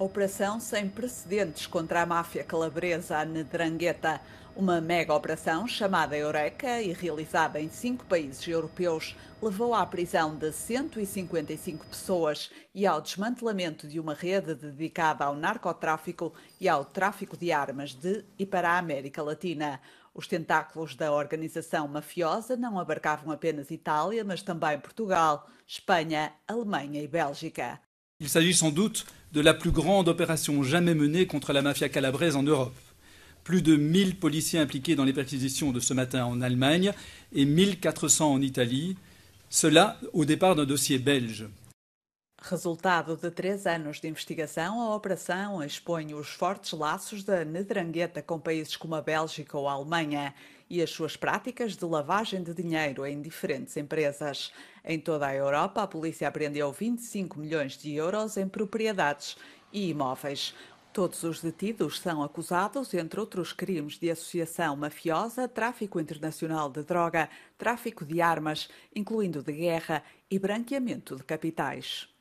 Operação sem precedentes contra a máfia calabresa a Ndrangheta. Uma mega operação chamada Eureka e realizada em cinco países europeus levou à prisão de 155 pessoas e ao desmantelamento de uma rede dedicada ao narcotráfico e ao tráfico de armas de e para a América Latina. Os tentáculos da organização mafiosa não abarcavam apenas Itália, mas também Portugal, Espanha, Alemanha e Bélgica. Il s'agit sans doute de la plus grande opération jamais menée contre la mafia calabraise en Europe. Plus de 1000 policiers impliqués dans les perquisitions de ce matin en Allemagne et 1400 en Italie, cela au départ d'un dossier belge. Resultado de três anos de investigação, a operação expõe os fortes laços da Nedrangheta com países como a Bélgica ou a Alemanha e as suas práticas de lavagem de dinheiro em diferentes empresas. Em toda a Europa, a polícia apreendeu 25 milhões de euros em propriedades e imóveis. Todos os detidos são acusados, entre outros crimes de associação mafiosa, tráfico internacional de droga, tráfico de armas, incluindo de guerra e branqueamento de capitais.